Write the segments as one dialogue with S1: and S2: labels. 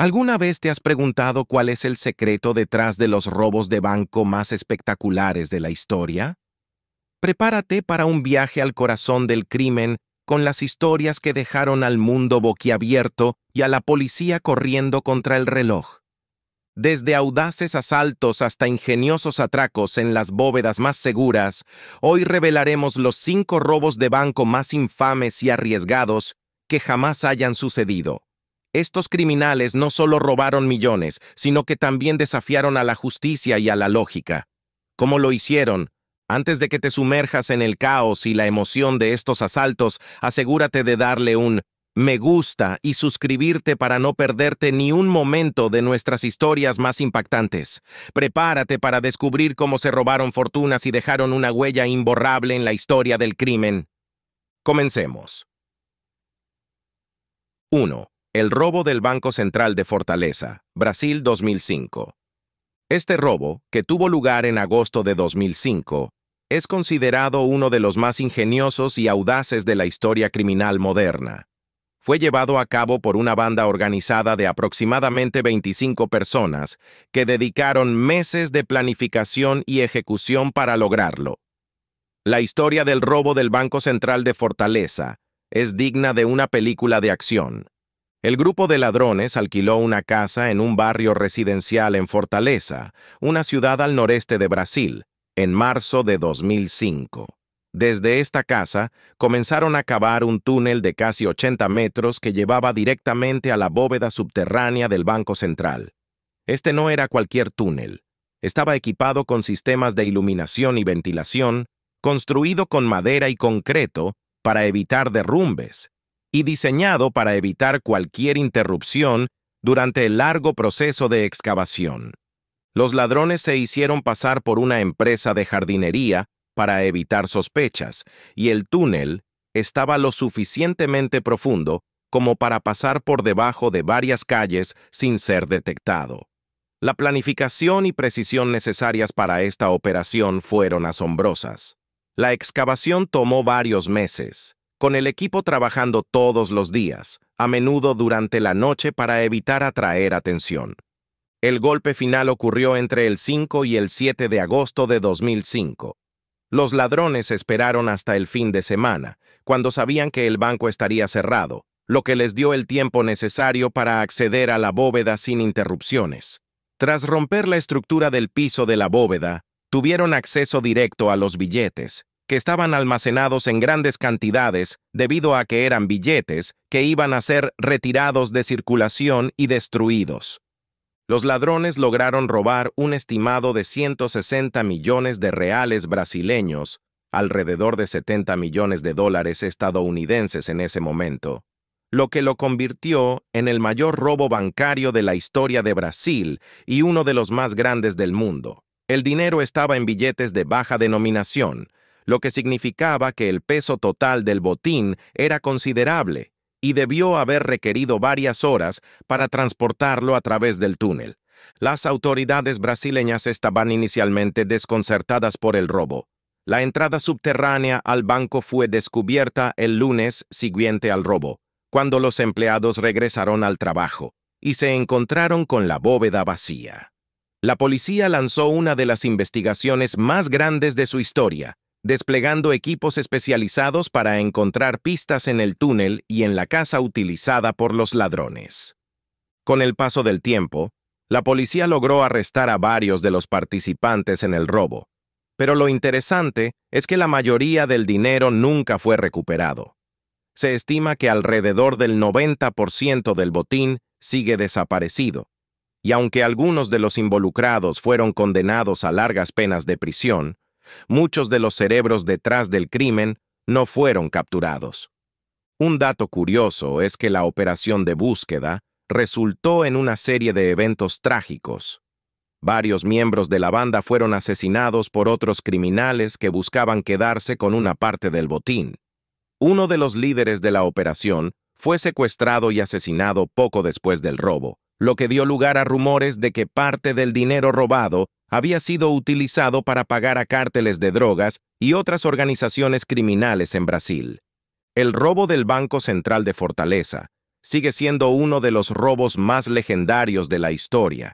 S1: ¿Alguna vez te has preguntado cuál es el secreto detrás de los robos de banco más espectaculares de la historia? Prepárate para un viaje al corazón del crimen con las historias que dejaron al mundo boquiabierto y a la policía corriendo contra el reloj. Desde audaces asaltos hasta ingeniosos atracos en las bóvedas más seguras, hoy revelaremos los cinco robos de banco más infames y arriesgados que jamás hayan sucedido. Estos criminales no solo robaron millones, sino que también desafiaron a la justicia y a la lógica. ¿Cómo lo hicieron? Antes de que te sumerjas en el caos y la emoción de estos asaltos, asegúrate de darle un me gusta y suscribirte para no perderte ni un momento de nuestras historias más impactantes. Prepárate para descubrir cómo se robaron fortunas y dejaron una huella imborrable en la historia del crimen. Comencemos. 1. El robo del Banco Central de Fortaleza, Brasil 2005. Este robo, que tuvo lugar en agosto de 2005, es considerado uno de los más ingeniosos y audaces de la historia criminal moderna. Fue llevado a cabo por una banda organizada de aproximadamente 25 personas que dedicaron meses de planificación y ejecución para lograrlo. La historia del robo del Banco Central de Fortaleza es digna de una película de acción. El grupo de ladrones alquiló una casa en un barrio residencial en Fortaleza, una ciudad al noreste de Brasil, en marzo de 2005. Desde esta casa comenzaron a cavar un túnel de casi 80 metros que llevaba directamente a la bóveda subterránea del Banco Central. Este no era cualquier túnel. Estaba equipado con sistemas de iluminación y ventilación, construido con madera y concreto para evitar derrumbes, y diseñado para evitar cualquier interrupción durante el largo proceso de excavación. Los ladrones se hicieron pasar por una empresa de jardinería para evitar sospechas, y el túnel estaba lo suficientemente profundo como para pasar por debajo de varias calles sin ser detectado. La planificación y precisión necesarias para esta operación fueron asombrosas. La excavación tomó varios meses, con el equipo trabajando todos los días, a menudo durante la noche para evitar atraer atención. El golpe final ocurrió entre el 5 y el 7 de agosto de 2005. Los ladrones esperaron hasta el fin de semana, cuando sabían que el banco estaría cerrado, lo que les dio el tiempo necesario para acceder a la bóveda sin interrupciones. Tras romper la estructura del piso de la bóveda, tuvieron acceso directo a los billetes, que estaban almacenados en grandes cantidades debido a que eran billetes que iban a ser retirados de circulación y destruidos. Los ladrones lograron robar un estimado de 160 millones de reales brasileños, alrededor de 70 millones de dólares estadounidenses en ese momento, lo que lo convirtió en el mayor robo bancario de la historia de Brasil y uno de los más grandes del mundo. El dinero estaba en billetes de baja denominación, lo que significaba que el peso total del botín era considerable y debió haber requerido varias horas para transportarlo a través del túnel. Las autoridades brasileñas estaban inicialmente desconcertadas por el robo. La entrada subterránea al banco fue descubierta el lunes siguiente al robo, cuando los empleados regresaron al trabajo y se encontraron con la bóveda vacía. La policía lanzó una de las investigaciones más grandes de su historia, desplegando equipos especializados para encontrar pistas en el túnel y en la casa utilizada por los ladrones. Con el paso del tiempo, la policía logró arrestar a varios de los participantes en el robo, pero lo interesante es que la mayoría del dinero nunca fue recuperado. Se estima que alrededor del 90% del botín sigue desaparecido, y aunque algunos de los involucrados fueron condenados a largas penas de prisión, muchos de los cerebros detrás del crimen no fueron capturados. Un dato curioso es que la operación de búsqueda resultó en una serie de eventos trágicos. Varios miembros de la banda fueron asesinados por otros criminales que buscaban quedarse con una parte del botín. Uno de los líderes de la operación fue secuestrado y asesinado poco después del robo, lo que dio lugar a rumores de que parte del dinero robado había sido utilizado para pagar a cárteles de drogas y otras organizaciones criminales en Brasil. El robo del Banco Central de Fortaleza sigue siendo uno de los robos más legendarios de la historia,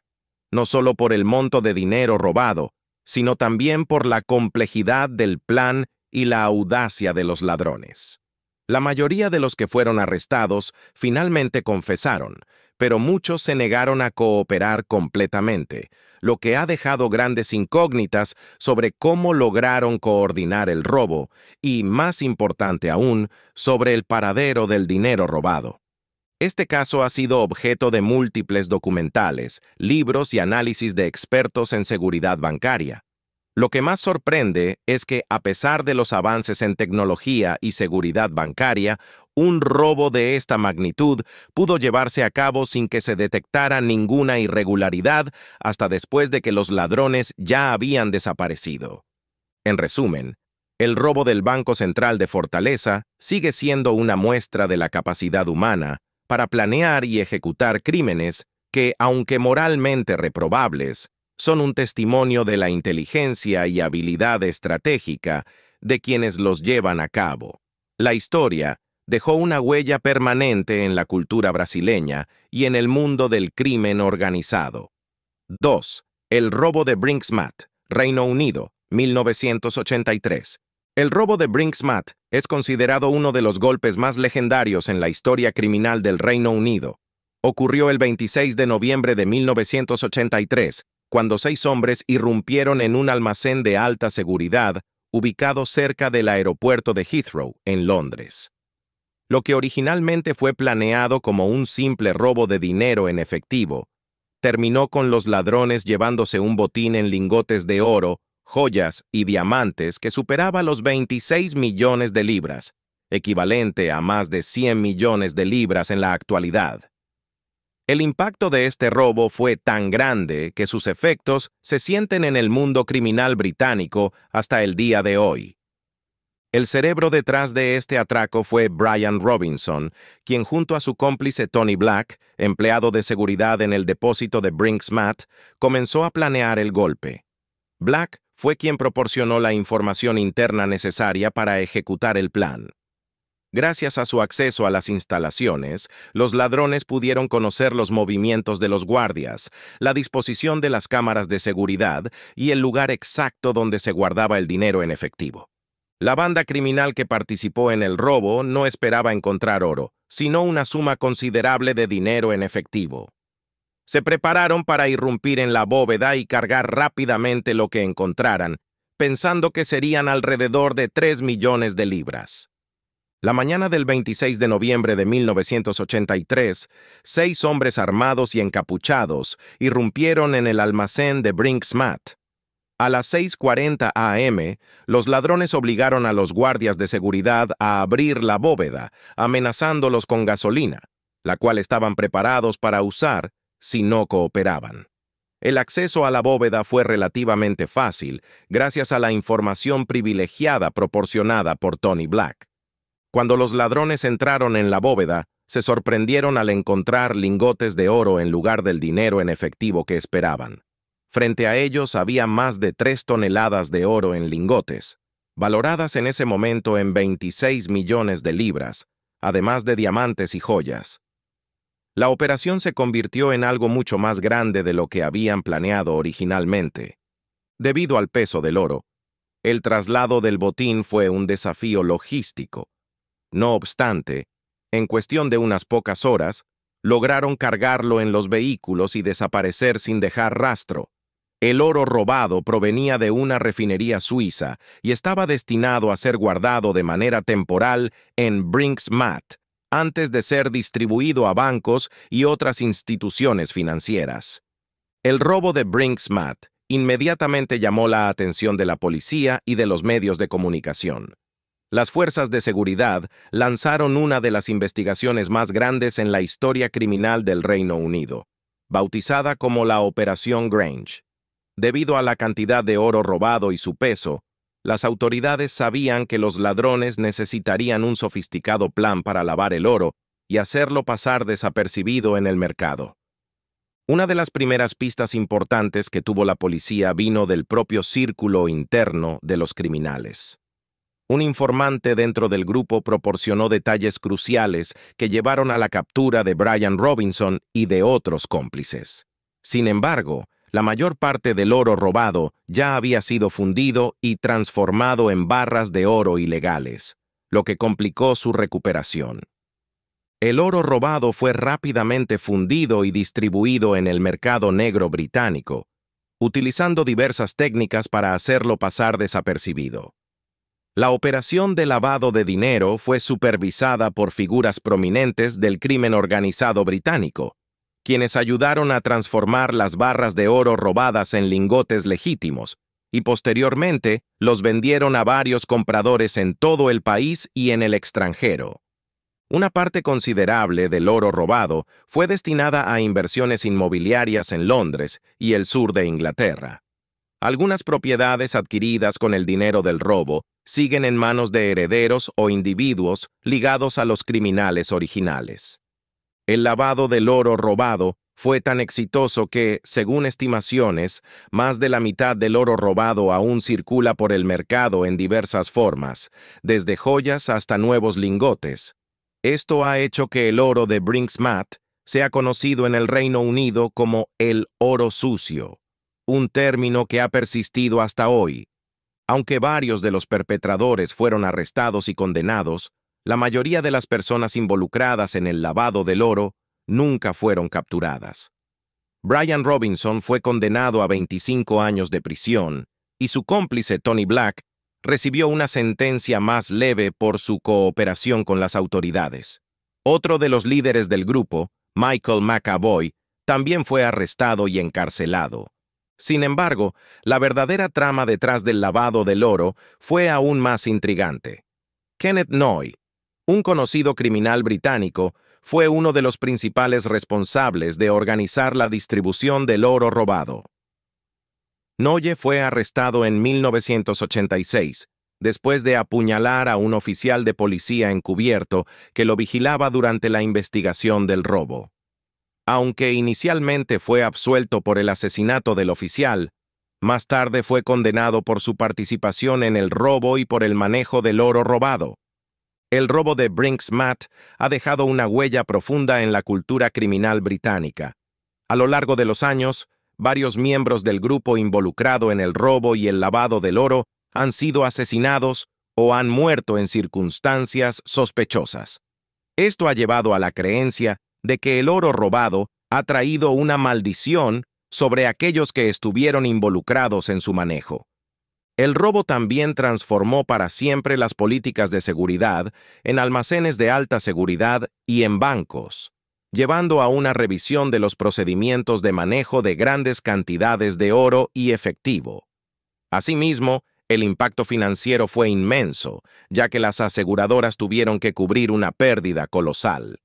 S1: no solo por el monto de dinero robado, sino también por la complejidad del plan y la audacia de los ladrones. La mayoría de los que fueron arrestados finalmente confesaron, pero muchos se negaron a cooperar completamente, lo que ha dejado grandes incógnitas sobre cómo lograron coordinar el robo y, más importante aún, sobre el paradero del dinero robado. Este caso ha sido objeto de múltiples documentales, libros y análisis de expertos en seguridad bancaria. Lo que más sorprende es que, a pesar de los avances en tecnología y seguridad bancaria, un robo de esta magnitud pudo llevarse a cabo sin que se detectara ninguna irregularidad hasta después de que los ladrones ya habían desaparecido. En resumen, el robo del Banco Central de Fortaleza sigue siendo una muestra de la capacidad humana para planear y ejecutar crímenes que, aunque moralmente reprobables, son un testimonio de la inteligencia y habilidad estratégica de quienes los llevan a cabo. La historia dejó una huella permanente en la cultura brasileña y en el mundo del crimen organizado. 2. El robo de Brinksmat, Reino Unido, 1983. El robo de Brinksmat es considerado uno de los golpes más legendarios en la historia criminal del Reino Unido. Ocurrió el 26 de noviembre de 1983, cuando seis hombres irrumpieron en un almacén de alta seguridad ubicado cerca del aeropuerto de Heathrow, en Londres. Lo que originalmente fue planeado como un simple robo de dinero en efectivo, terminó con los ladrones llevándose un botín en lingotes de oro, joyas y diamantes que superaba los 26 millones de libras, equivalente a más de 100 millones de libras en la actualidad. El impacto de este robo fue tan grande que sus efectos se sienten en el mundo criminal británico hasta el día de hoy. El cerebro detrás de este atraco fue Brian Robinson, quien junto a su cómplice Tony Black, empleado de seguridad en el depósito de Brinks Matt, comenzó a planear el golpe. Black fue quien proporcionó la información interna necesaria para ejecutar el plan. Gracias a su acceso a las instalaciones, los ladrones pudieron conocer los movimientos de los guardias, la disposición de las cámaras de seguridad y el lugar exacto donde se guardaba el dinero en efectivo. La banda criminal que participó en el robo no esperaba encontrar oro, sino una suma considerable de dinero en efectivo. Se prepararon para irrumpir en la bóveda y cargar rápidamente lo que encontraran, pensando que serían alrededor de 3 millones de libras. La mañana del 26 de noviembre de 1983, seis hombres armados y encapuchados irrumpieron en el almacén de Brinks Matt, a las 6.40 am, los ladrones obligaron a los guardias de seguridad a abrir la bóveda, amenazándolos con gasolina, la cual estaban preparados para usar si no cooperaban. El acceso a la bóveda fue relativamente fácil gracias a la información privilegiada proporcionada por Tony Black. Cuando los ladrones entraron en la bóveda, se sorprendieron al encontrar lingotes de oro en lugar del dinero en efectivo que esperaban. Frente a ellos había más de tres toneladas de oro en lingotes, valoradas en ese momento en 26 millones de libras, además de diamantes y joyas. La operación se convirtió en algo mucho más grande de lo que habían planeado originalmente. Debido al peso del oro, el traslado del botín fue un desafío logístico. No obstante, en cuestión de unas pocas horas, lograron cargarlo en los vehículos y desaparecer sin dejar rastro, el oro robado provenía de una refinería suiza y estaba destinado a ser guardado de manera temporal en Brinks Mat, antes de ser distribuido a bancos y otras instituciones financieras. El robo de Brinks Mat inmediatamente llamó la atención de la policía y de los medios de comunicación. Las fuerzas de seguridad lanzaron una de las investigaciones más grandes en la historia criminal del Reino Unido, bautizada como la Operación Grange. Debido a la cantidad de oro robado y su peso, las autoridades sabían que los ladrones necesitarían un sofisticado plan para lavar el oro y hacerlo pasar desapercibido en el mercado. Una de las primeras pistas importantes que tuvo la policía vino del propio círculo interno de los criminales. Un informante dentro del grupo proporcionó detalles cruciales que llevaron a la captura de Brian Robinson y de otros cómplices. Sin embargo, la mayor parte del oro robado ya había sido fundido y transformado en barras de oro ilegales, lo que complicó su recuperación. El oro robado fue rápidamente fundido y distribuido en el mercado negro británico, utilizando diversas técnicas para hacerlo pasar desapercibido. La operación de lavado de dinero fue supervisada por figuras prominentes del crimen organizado británico, quienes ayudaron a transformar las barras de oro robadas en lingotes legítimos, y posteriormente los vendieron a varios compradores en todo el país y en el extranjero. Una parte considerable del oro robado fue destinada a inversiones inmobiliarias en Londres y el sur de Inglaterra. Algunas propiedades adquiridas con el dinero del robo siguen en manos de herederos o individuos ligados a los criminales originales. El lavado del oro robado fue tan exitoso que, según estimaciones, más de la mitad del oro robado aún circula por el mercado en diversas formas, desde joyas hasta nuevos lingotes. Esto ha hecho que el oro de Brinks sea conocido en el Reino Unido como el oro sucio, un término que ha persistido hasta hoy. Aunque varios de los perpetradores fueron arrestados y condenados, la mayoría de las personas involucradas en el lavado del oro nunca fueron capturadas. Brian Robinson fue condenado a 25 años de prisión y su cómplice Tony Black recibió una sentencia más leve por su cooperación con las autoridades. Otro de los líderes del grupo, Michael McAvoy, también fue arrestado y encarcelado. Sin embargo, la verdadera trama detrás del lavado del oro fue aún más intrigante. Kenneth Noy, un conocido criminal británico, fue uno de los principales responsables de organizar la distribución del oro robado. Noye fue arrestado en 1986, después de apuñalar a un oficial de policía encubierto que lo vigilaba durante la investigación del robo. Aunque inicialmente fue absuelto por el asesinato del oficial, más tarde fue condenado por su participación en el robo y por el manejo del oro robado. El robo de Brinks Matt ha dejado una huella profunda en la cultura criminal británica. A lo largo de los años, varios miembros del grupo involucrado en el robo y el lavado del oro han sido asesinados o han muerto en circunstancias sospechosas. Esto ha llevado a la creencia de que el oro robado ha traído una maldición sobre aquellos que estuvieron involucrados en su manejo. El robo también transformó para siempre las políticas de seguridad en almacenes de alta seguridad y en bancos, llevando a una revisión de los procedimientos de manejo de grandes cantidades de oro y efectivo. Asimismo, el impacto financiero fue inmenso, ya que las aseguradoras tuvieron que cubrir una pérdida colosal.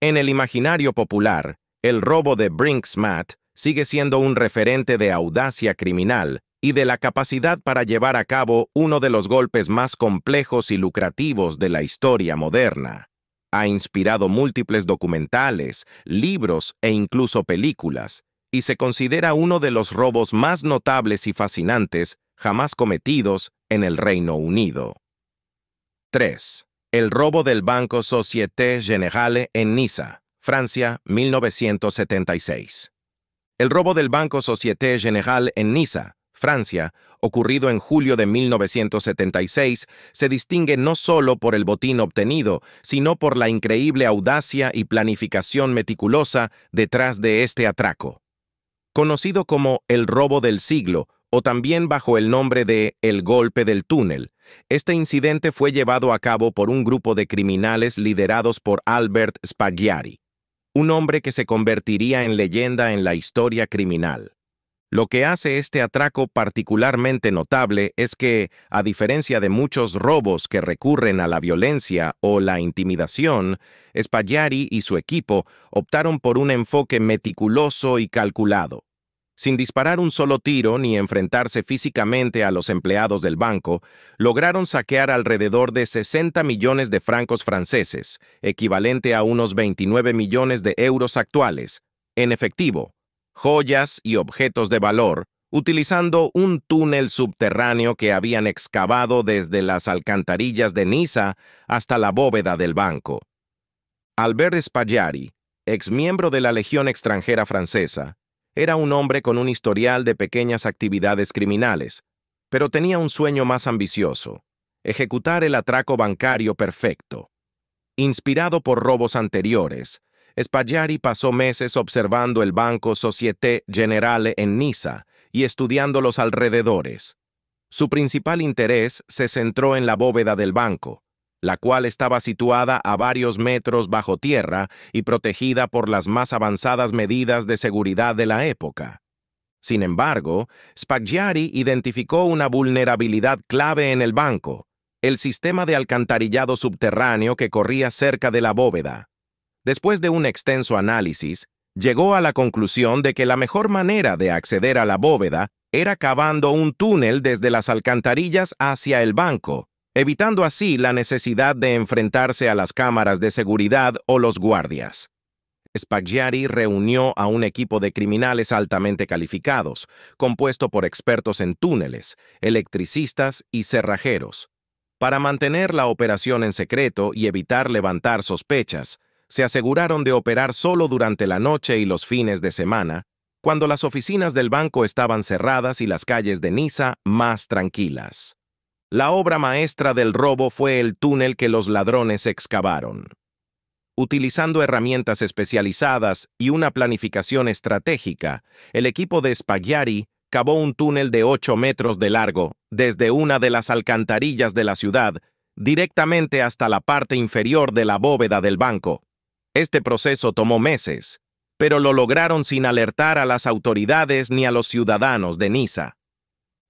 S1: En el imaginario popular, el robo de Brinksmat sigue siendo un referente de audacia criminal y de la capacidad para llevar a cabo uno de los golpes más complejos y lucrativos de la historia moderna. Ha inspirado múltiples documentales, libros e incluso películas, y se considera uno de los robos más notables y fascinantes jamás cometidos en el Reino Unido. 3. El robo del Banco Société Générale en Niza, Francia, 1976. El robo del Banco Société Générale en Niza Francia, ocurrido en julio de 1976, se distingue no solo por el botín obtenido, sino por la increíble audacia y planificación meticulosa detrás de este atraco. Conocido como el robo del siglo, o también bajo el nombre de el golpe del túnel, este incidente fue llevado a cabo por un grupo de criminales liderados por Albert Spaghiari, un hombre que se convertiría en leyenda en la historia criminal. Lo que hace este atraco particularmente notable es que, a diferencia de muchos robos que recurren a la violencia o la intimidación, Spallari y su equipo optaron por un enfoque meticuloso y calculado. Sin disparar un solo tiro ni enfrentarse físicamente a los empleados del banco, lograron saquear alrededor de 60 millones de francos franceses, equivalente a unos 29 millones de euros actuales, en efectivo joyas y objetos de valor, utilizando un túnel subterráneo que habían excavado desde las alcantarillas de Niza hasta la bóveda del banco. Albert ex exmiembro de la Legión extranjera francesa, era un hombre con un historial de pequeñas actividades criminales, pero tenía un sueño más ambicioso, ejecutar el atraco bancario perfecto. Inspirado por robos anteriores, Spaggiari pasó meses observando el Banco Societe Generale en Niza y estudiando los alrededores. Su principal interés se centró en la bóveda del banco, la cual estaba situada a varios metros bajo tierra y protegida por las más avanzadas medidas de seguridad de la época. Sin embargo, Spaggiari identificó una vulnerabilidad clave en el banco, el sistema de alcantarillado subterráneo que corría cerca de la bóveda después de un extenso análisis, llegó a la conclusión de que la mejor manera de acceder a la bóveda era cavando un túnel desde las alcantarillas hacia el banco, evitando así la necesidad de enfrentarse a las cámaras de seguridad o los guardias. Spaggiari reunió a un equipo de criminales altamente calificados, compuesto por expertos en túneles, electricistas y cerrajeros. Para mantener la operación en secreto y evitar levantar sospechas, se aseguraron de operar solo durante la noche y los fines de semana, cuando las oficinas del banco estaban cerradas y las calles de Niza más tranquilas. La obra maestra del robo fue el túnel que los ladrones excavaron. Utilizando herramientas especializadas y una planificación estratégica, el equipo de Spaggiari cavó un túnel de 8 metros de largo desde una de las alcantarillas de la ciudad directamente hasta la parte inferior de la bóveda del banco. Este proceso tomó meses, pero lo lograron sin alertar a las autoridades ni a los ciudadanos de Niza.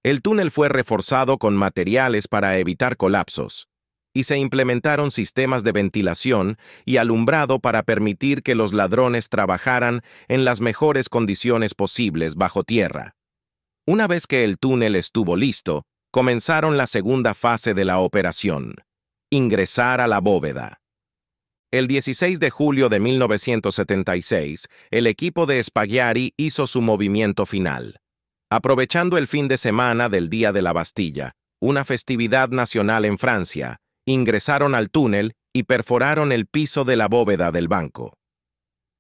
S1: El túnel fue reforzado con materiales para evitar colapsos, y se implementaron sistemas de ventilación y alumbrado para permitir que los ladrones trabajaran en las mejores condiciones posibles bajo tierra. Una vez que el túnel estuvo listo, comenzaron la segunda fase de la operación, ingresar a la bóveda. El 16 de julio de 1976, el equipo de Spaghiari hizo su movimiento final. Aprovechando el fin de semana del Día de la Bastilla, una festividad nacional en Francia, ingresaron al túnel y perforaron el piso de la bóveda del banco.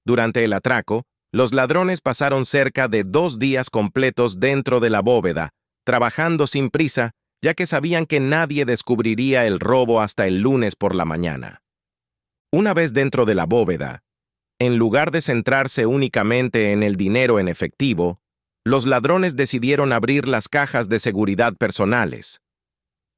S1: Durante el atraco, los ladrones pasaron cerca de dos días completos dentro de la bóveda, trabajando sin prisa, ya que sabían que nadie descubriría el robo hasta el lunes por la mañana. Una vez dentro de la bóveda, en lugar de centrarse únicamente en el dinero en efectivo, los ladrones decidieron abrir las cajas de seguridad personales.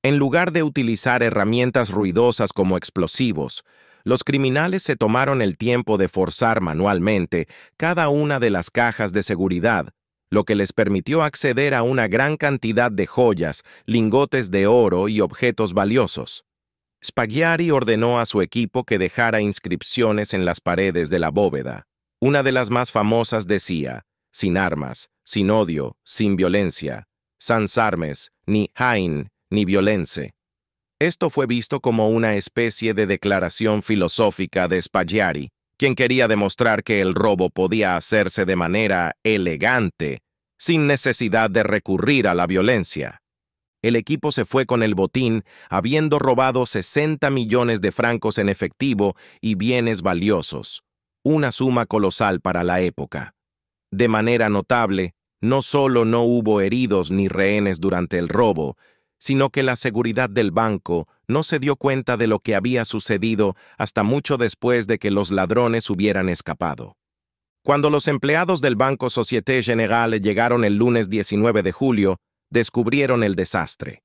S1: En lugar de utilizar herramientas ruidosas como explosivos, los criminales se tomaron el tiempo de forzar manualmente cada una de las cajas de seguridad, lo que les permitió acceder a una gran cantidad de joyas, lingotes de oro y objetos valiosos. Spaghiari ordenó a su equipo que dejara inscripciones en las paredes de la bóveda. Una de las más famosas decía, sin armas, sin odio, sin violencia, sans armes, ni hain, ni violence. Esto fue visto como una especie de declaración filosófica de Spaghiari, quien quería demostrar que el robo podía hacerse de manera elegante, sin necesidad de recurrir a la violencia el equipo se fue con el botín, habiendo robado 60 millones de francos en efectivo y bienes valiosos, una suma colosal para la época. De manera notable, no solo no hubo heridos ni rehenes durante el robo, sino que la seguridad del banco no se dio cuenta de lo que había sucedido hasta mucho después de que los ladrones hubieran escapado. Cuando los empleados del Banco Société Générale llegaron el lunes 19 de julio, descubrieron el desastre.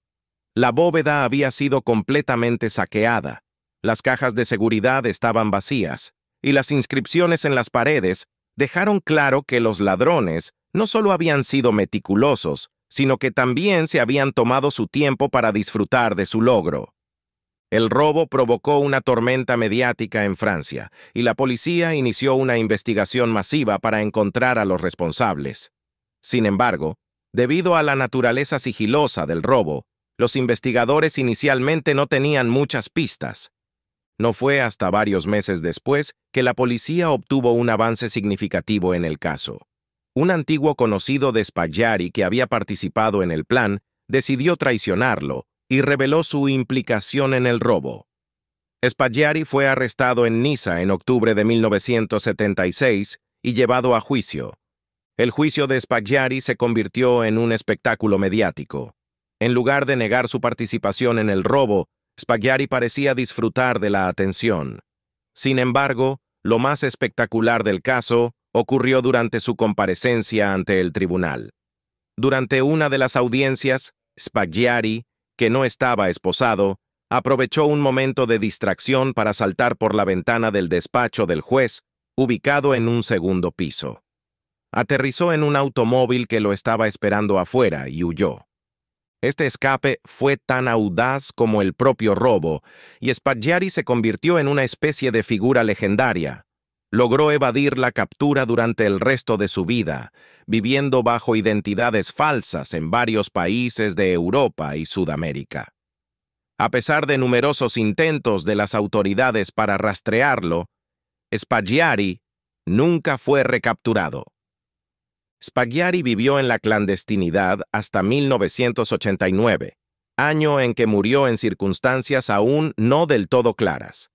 S1: La bóveda había sido completamente saqueada, las cajas de seguridad estaban vacías, y las inscripciones en las paredes dejaron claro que los ladrones no solo habían sido meticulosos, sino que también se habían tomado su tiempo para disfrutar de su logro. El robo provocó una tormenta mediática en Francia, y la policía inició una investigación masiva para encontrar a los responsables. Sin embargo, Debido a la naturaleza sigilosa del robo, los investigadores inicialmente no tenían muchas pistas. No fue hasta varios meses después que la policía obtuvo un avance significativo en el caso. Un antiguo conocido de Spaggiari que había participado en el plan decidió traicionarlo y reveló su implicación en el robo. Spaggiari fue arrestado en Niza en octubre de 1976 y llevado a juicio el juicio de Spaggiari se convirtió en un espectáculo mediático. En lugar de negar su participación en el robo, Spaggiari parecía disfrutar de la atención. Sin embargo, lo más espectacular del caso ocurrió durante su comparecencia ante el tribunal. Durante una de las audiencias, Spaggiari, que no estaba esposado, aprovechó un momento de distracción para saltar por la ventana del despacho del juez, ubicado en un segundo piso aterrizó en un automóvil que lo estaba esperando afuera y huyó. Este escape fue tan audaz como el propio robo, y Spaggiari se convirtió en una especie de figura legendaria. Logró evadir la captura durante el resto de su vida, viviendo bajo identidades falsas en varios países de Europa y Sudamérica. A pesar de numerosos intentos de las autoridades para rastrearlo, Spaggiari nunca fue recapturado. Spaghiari vivió en la clandestinidad hasta 1989, año en que murió en circunstancias aún no del todo claras.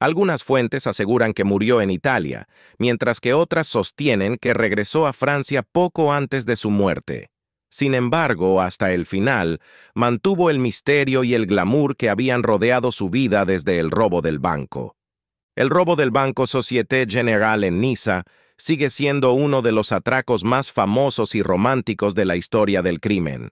S1: Algunas fuentes aseguran que murió en Italia, mientras que otras sostienen que regresó a Francia poco antes de su muerte. Sin embargo, hasta el final, mantuvo el misterio y el glamour que habían rodeado su vida desde el robo del banco. El robo del Banco Société Générale en Niza sigue siendo uno de los atracos más famosos y románticos de la historia del crimen.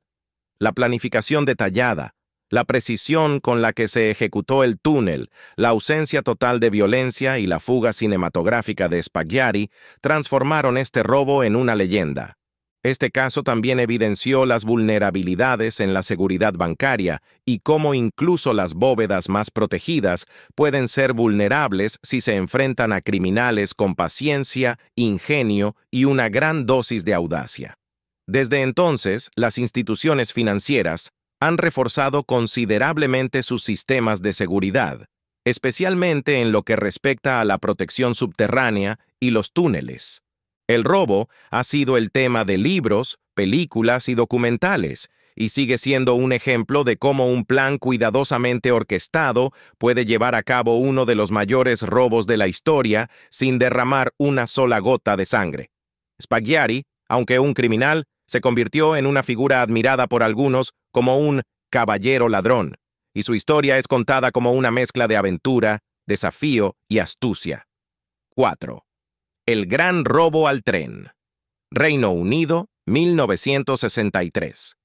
S1: La planificación detallada, la precisión con la que se ejecutó el túnel, la ausencia total de violencia y la fuga cinematográfica de Spaggiari transformaron este robo en una leyenda. Este caso también evidenció las vulnerabilidades en la seguridad bancaria y cómo incluso las bóvedas más protegidas pueden ser vulnerables si se enfrentan a criminales con paciencia, ingenio y una gran dosis de audacia. Desde entonces, las instituciones financieras han reforzado considerablemente sus sistemas de seguridad, especialmente en lo que respecta a la protección subterránea y los túneles. El robo ha sido el tema de libros, películas y documentales, y sigue siendo un ejemplo de cómo un plan cuidadosamente orquestado puede llevar a cabo uno de los mayores robos de la historia sin derramar una sola gota de sangre. Spaghiari, aunque un criminal, se convirtió en una figura admirada por algunos como un caballero ladrón, y su historia es contada como una mezcla de aventura, desafío y astucia. 4. El gran robo al tren. Reino Unido, 1963.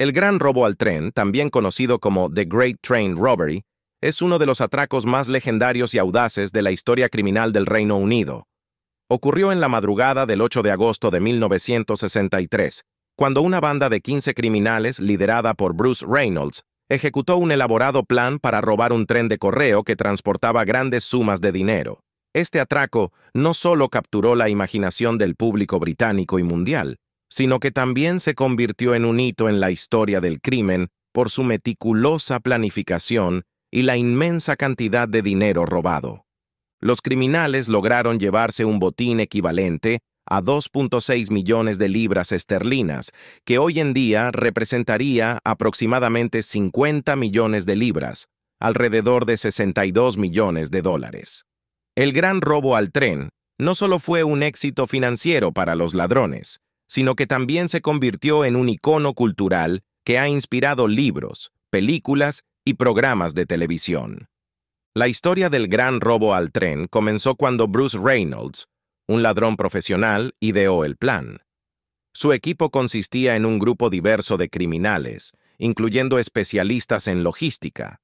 S1: El gran robo al tren, también conocido como The Great Train Robbery, es uno de los atracos más legendarios y audaces de la historia criminal del Reino Unido. Ocurrió en la madrugada del 8 de agosto de 1963, cuando una banda de 15 criminales liderada por Bruce Reynolds ejecutó un elaborado plan para robar un tren de correo que transportaba grandes sumas de dinero. Este atraco no solo capturó la imaginación del público británico y mundial, sino que también se convirtió en un hito en la historia del crimen por su meticulosa planificación y la inmensa cantidad de dinero robado. Los criminales lograron llevarse un botín equivalente a 2.6 millones de libras esterlinas, que hoy en día representaría aproximadamente 50 millones de libras, alrededor de 62 millones de dólares. El gran robo al tren no solo fue un éxito financiero para los ladrones, sino que también se convirtió en un icono cultural que ha inspirado libros, películas y programas de televisión. La historia del gran robo al tren comenzó cuando Bruce Reynolds, un ladrón profesional, ideó el plan. Su equipo consistía en un grupo diverso de criminales, incluyendo especialistas en logística,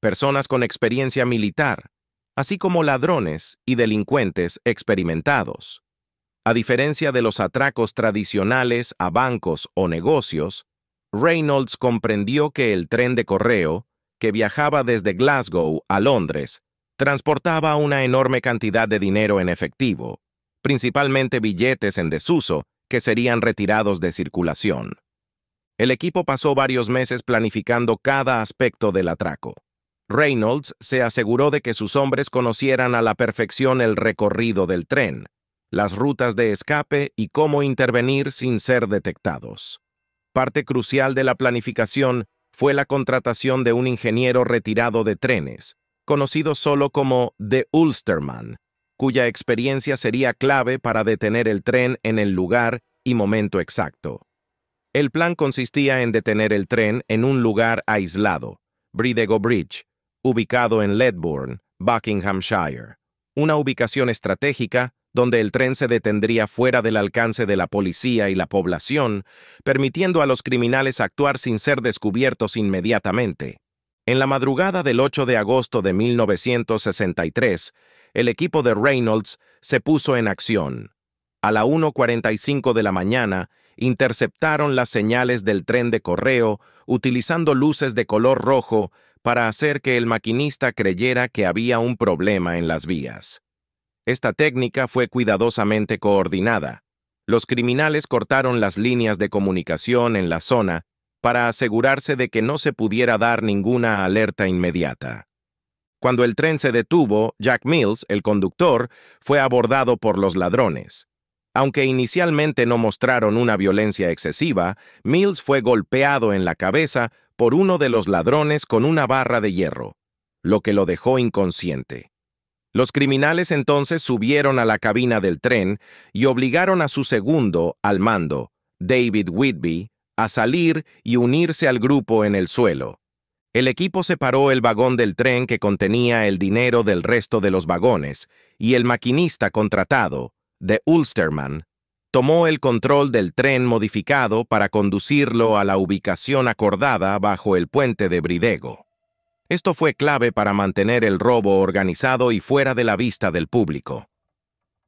S1: personas con experiencia militar, así como ladrones y delincuentes experimentados. A diferencia de los atracos tradicionales a bancos o negocios, Reynolds comprendió que el tren de correo, que viajaba desde Glasgow a Londres, transportaba una enorme cantidad de dinero en efectivo, principalmente billetes en desuso que serían retirados de circulación. El equipo pasó varios meses planificando cada aspecto del atraco. Reynolds se aseguró de que sus hombres conocieran a la perfección el recorrido del tren, las rutas de escape y cómo intervenir sin ser detectados. Parte crucial de la planificación fue la contratación de un ingeniero retirado de trenes, conocido solo como The Ulsterman, cuya experiencia sería clave para detener el tren en el lugar y momento exacto. El plan consistía en detener el tren en un lugar aislado, Bridego Bridge, ubicado en Ledbourne, Buckinghamshire, una ubicación estratégica donde el tren se detendría fuera del alcance de la policía y la población, permitiendo a los criminales actuar sin ser descubiertos inmediatamente. En la madrugada del 8 de agosto de 1963, el equipo de Reynolds se puso en acción. A la 1.45 de la mañana, interceptaron las señales del tren de correo utilizando luces de color rojo para hacer que el maquinista creyera que había un problema en las vías. Esta técnica fue cuidadosamente coordinada. Los criminales cortaron las líneas de comunicación en la zona para asegurarse de que no se pudiera dar ninguna alerta inmediata. Cuando el tren se detuvo, Jack Mills, el conductor, fue abordado por los ladrones. Aunque inicialmente no mostraron una violencia excesiva, Mills fue golpeado en la cabeza por uno de los ladrones con una barra de hierro, lo que lo dejó inconsciente. Los criminales entonces subieron a la cabina del tren y obligaron a su segundo al mando, David Whitby, a salir y unirse al grupo en el suelo. El equipo separó el vagón del tren que contenía el dinero del resto de los vagones y el maquinista contratado, de Ulsterman, tomó el control del tren modificado para conducirlo a la ubicación acordada bajo el puente de Bridego. Esto fue clave para mantener el robo organizado y fuera de la vista del público.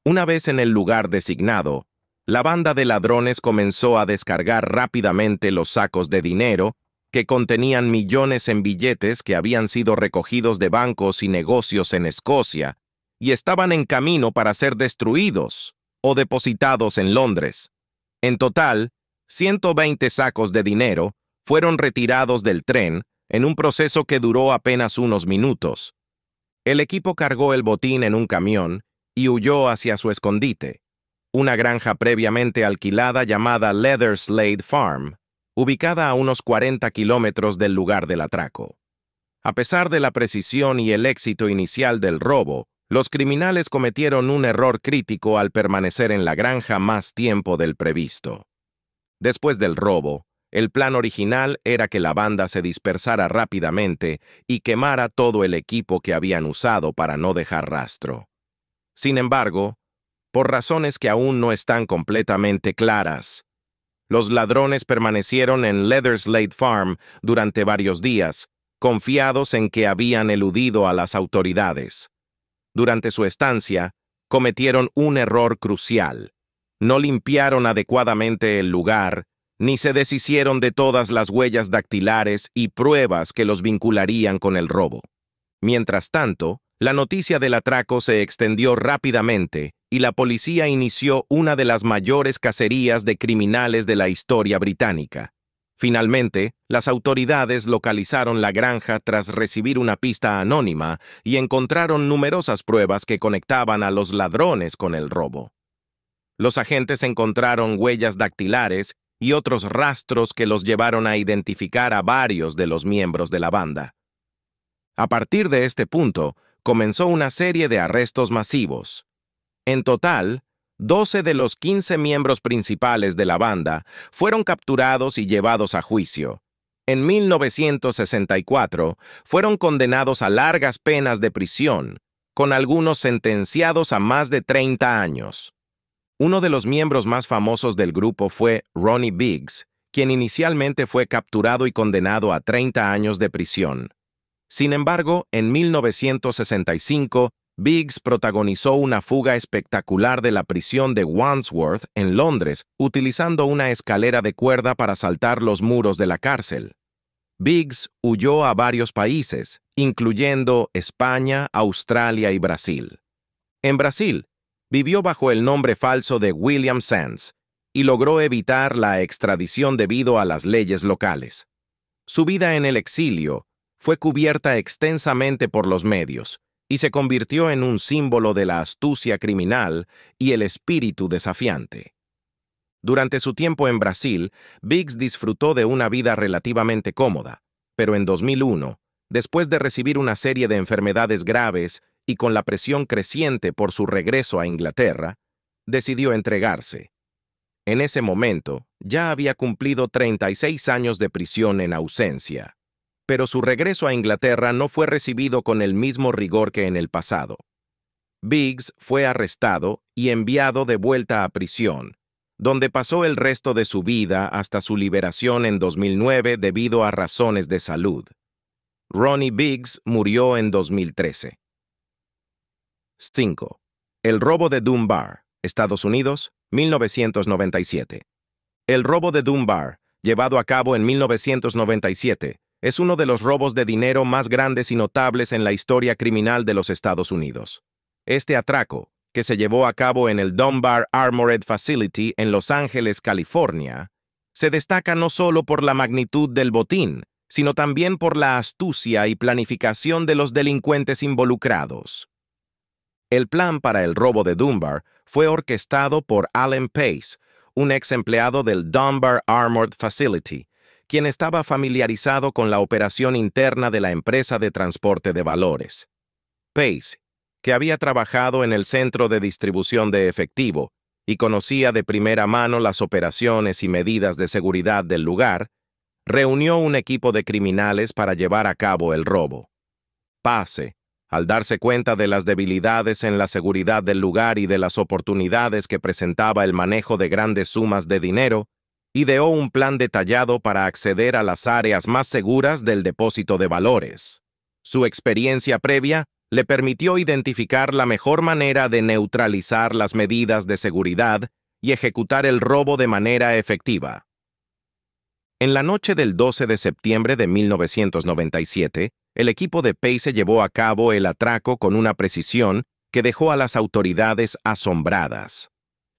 S1: Una vez en el lugar designado, la banda de ladrones comenzó a descargar rápidamente los sacos de dinero que contenían millones en billetes que habían sido recogidos de bancos y negocios en Escocia y estaban en camino para ser destruidos o depositados en Londres. En total, 120 sacos de dinero fueron retirados del tren en un proceso que duró apenas unos minutos. El equipo cargó el botín en un camión y huyó hacia su escondite, una granja previamente alquilada llamada Leather Slade Farm, ubicada a unos 40 kilómetros del lugar del atraco. A pesar de la precisión y el éxito inicial del robo, los criminales cometieron un error crítico al permanecer en la granja más tiempo del previsto. Después del robo, el plan original era que la banda se dispersara rápidamente y quemara todo el equipo que habían usado para no dejar rastro. Sin embargo, por razones que aún no están completamente claras, los ladrones permanecieron en Leatherslade Farm durante varios días, confiados en que habían eludido a las autoridades durante su estancia, cometieron un error crucial. No limpiaron adecuadamente el lugar, ni se deshicieron de todas las huellas dactilares y pruebas que los vincularían con el robo. Mientras tanto, la noticia del atraco se extendió rápidamente y la policía inició una de las mayores cacerías de criminales de la historia británica. Finalmente, las autoridades localizaron la granja tras recibir una pista anónima y encontraron numerosas pruebas que conectaban a los ladrones con el robo. Los agentes encontraron huellas dactilares y otros rastros que los llevaron a identificar a varios de los miembros de la banda. A partir de este punto, comenzó una serie de arrestos masivos. En total, 12 de los 15 miembros principales de la banda fueron capturados y llevados a juicio. En 1964 fueron condenados a largas penas de prisión, con algunos sentenciados a más de 30 años. Uno de los miembros más famosos del grupo fue Ronnie Biggs, quien inicialmente fue capturado y condenado a 30 años de prisión. Sin embargo, en 1965 Biggs protagonizó una fuga espectacular de la prisión de Wandsworth en Londres utilizando una escalera de cuerda para saltar los muros de la cárcel. Biggs huyó a varios países, incluyendo España, Australia y Brasil. En Brasil, vivió bajo el nombre falso de William Sands y logró evitar la extradición debido a las leyes locales. Su vida en el exilio fue cubierta extensamente por los medios, y se convirtió en un símbolo de la astucia criminal y el espíritu desafiante. Durante su tiempo en Brasil, Biggs disfrutó de una vida relativamente cómoda, pero en 2001, después de recibir una serie de enfermedades graves y con la presión creciente por su regreso a Inglaterra, decidió entregarse. En ese momento, ya había cumplido 36 años de prisión en ausencia pero su regreso a Inglaterra no fue recibido con el mismo rigor que en el pasado. Biggs fue arrestado y enviado de vuelta a prisión, donde pasó el resto de su vida hasta su liberación en 2009 debido a razones de salud. Ronnie Biggs murió en 2013. 5. El robo de Dunbar, Estados Unidos, 1997. El robo de Dunbar, llevado a cabo en 1997, es uno de los robos de dinero más grandes y notables en la historia criminal de los Estados Unidos. Este atraco, que se llevó a cabo en el Dunbar Armored Facility en Los Ángeles, California, se destaca no solo por la magnitud del botín, sino también por la astucia y planificación de los delincuentes involucrados. El plan para el robo de Dunbar fue orquestado por Alan Pace, un ex empleado del Dunbar Armored Facility, quien estaba familiarizado con la operación interna de la empresa de transporte de valores. Pace, que había trabajado en el centro de distribución de efectivo y conocía de primera mano las operaciones y medidas de seguridad del lugar, reunió un equipo de criminales para llevar a cabo el robo. Pace, al darse cuenta de las debilidades en la seguridad del lugar y de las oportunidades que presentaba el manejo de grandes sumas de dinero, ideó un plan detallado para acceder a las áreas más seguras del depósito de valores. Su experiencia previa le permitió identificar la mejor manera de neutralizar las medidas de seguridad y ejecutar el robo de manera efectiva. En la noche del 12 de septiembre de 1997, el equipo de Pace llevó a cabo el atraco con una precisión que dejó a las autoridades asombradas.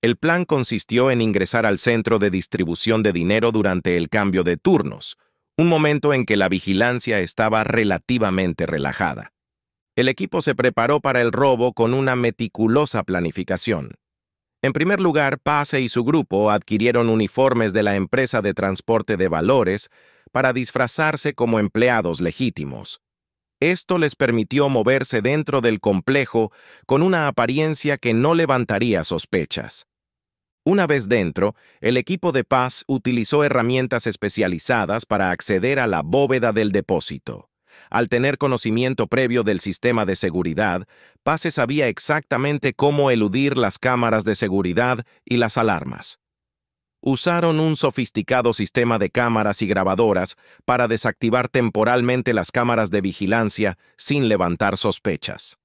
S1: El plan consistió en ingresar al centro de distribución de dinero durante el cambio de turnos, un momento en que la vigilancia estaba relativamente relajada. El equipo se preparó para el robo con una meticulosa planificación. En primer lugar, Pase y su grupo adquirieron uniformes de la empresa de transporte de valores para disfrazarse como empleados legítimos. Esto les permitió moverse dentro del complejo con una apariencia que no levantaría sospechas. Una vez dentro, el equipo de paz utilizó herramientas especializadas para acceder a la bóveda del depósito. Al tener conocimiento previo del sistema de seguridad, Paz sabía exactamente cómo eludir las cámaras de seguridad y las alarmas. Usaron un sofisticado sistema de cámaras y grabadoras para desactivar temporalmente las cámaras de vigilancia sin levantar sospechas.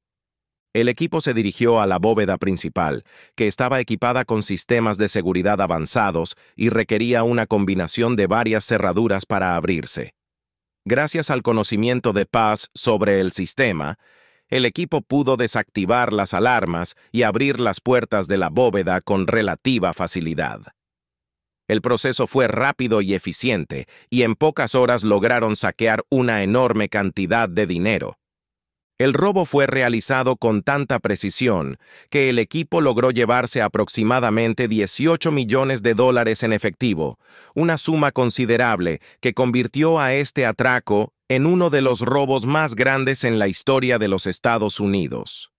S1: El equipo se dirigió a la bóveda principal, que estaba equipada con sistemas de seguridad avanzados y requería una combinación de varias cerraduras para abrirse. Gracias al conocimiento de Paz sobre el sistema, el equipo pudo desactivar las alarmas y abrir las puertas de la bóveda con relativa facilidad. El proceso fue rápido y eficiente, y en pocas horas lograron saquear una enorme cantidad de dinero, el robo fue realizado con tanta precisión que el equipo logró llevarse aproximadamente 18 millones de dólares en efectivo, una suma considerable que convirtió a este atraco en uno de los robos más grandes en la historia de los Estados Unidos.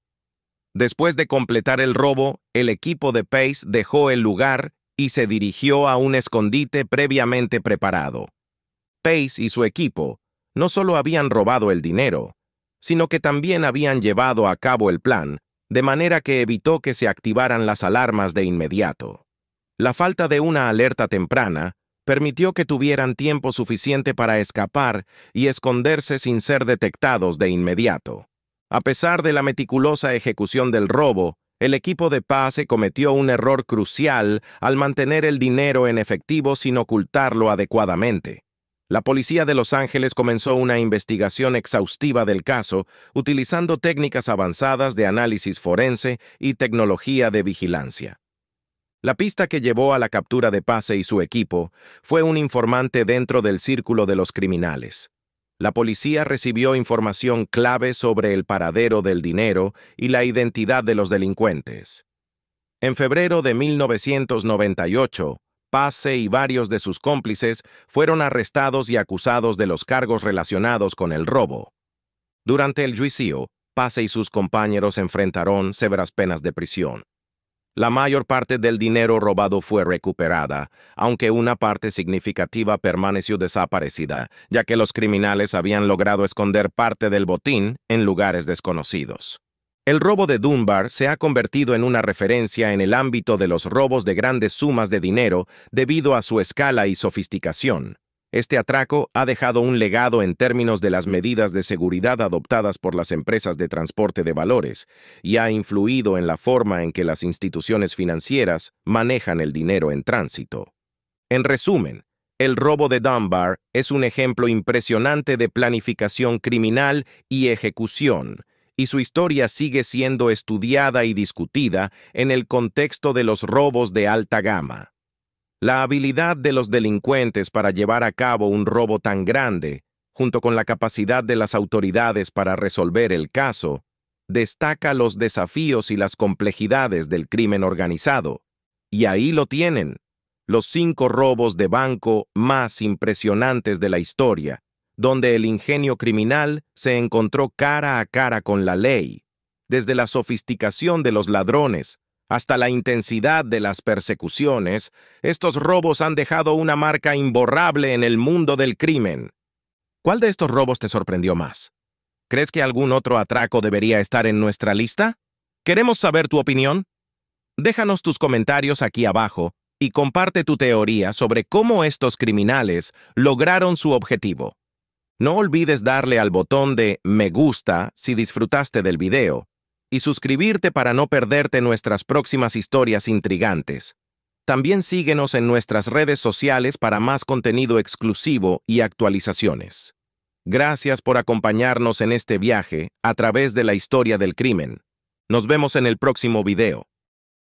S1: Después de completar el robo, el equipo de Pace dejó el lugar y se dirigió a un escondite previamente preparado. Pace y su equipo no solo habían robado el dinero, sino que también habían llevado a cabo el plan, de manera que evitó que se activaran las alarmas de inmediato. La falta de una alerta temprana permitió que tuvieran tiempo suficiente para escapar y esconderse sin ser detectados de inmediato. A pesar de la meticulosa ejecución del robo, el equipo de se cometió un error crucial al mantener el dinero en efectivo sin ocultarlo adecuadamente. La policía de Los Ángeles comenzó una investigación exhaustiva del caso, utilizando técnicas avanzadas de análisis forense y tecnología de vigilancia. La pista que llevó a la captura de Pase y su equipo fue un informante dentro del círculo de los criminales. La policía recibió información clave sobre el paradero del dinero y la identidad de los delincuentes. En febrero de 1998, Pase y varios de sus cómplices fueron arrestados y acusados de los cargos relacionados con el robo. Durante el juicio, Pase y sus compañeros enfrentaron severas penas de prisión. La mayor parte del dinero robado fue recuperada, aunque una parte significativa permaneció desaparecida, ya que los criminales habían logrado esconder parte del botín en lugares desconocidos. El robo de Dunbar se ha convertido en una referencia en el ámbito de los robos de grandes sumas de dinero debido a su escala y sofisticación. Este atraco ha dejado un legado en términos de las medidas de seguridad adoptadas por las empresas de transporte de valores y ha influido en la forma en que las instituciones financieras manejan el dinero en tránsito. En resumen, el robo de Dunbar es un ejemplo impresionante de planificación criminal y ejecución, y su historia sigue siendo estudiada y discutida en el contexto de los robos de alta gama. La habilidad de los delincuentes para llevar a cabo un robo tan grande, junto con la capacidad de las autoridades para resolver el caso, destaca los desafíos y las complejidades del crimen organizado. Y ahí lo tienen, los cinco robos de banco más impresionantes de la historia, donde el ingenio criminal se encontró cara a cara con la ley, desde la sofisticación de los ladrones hasta la intensidad de las persecuciones, estos robos han dejado una marca imborrable en el mundo del crimen. ¿Cuál de estos robos te sorprendió más? ¿Crees que algún otro atraco debería estar en nuestra lista? Queremos saber tu opinión. Déjanos tus comentarios aquí abajo y comparte tu teoría sobre cómo estos criminales lograron su objetivo. No olvides darle al botón de me gusta si disfrutaste del video y suscribirte para no perderte nuestras próximas historias intrigantes. También síguenos en nuestras redes sociales para más contenido exclusivo y actualizaciones. Gracias por acompañarnos en este viaje a través de la historia del crimen. Nos vemos en el próximo video.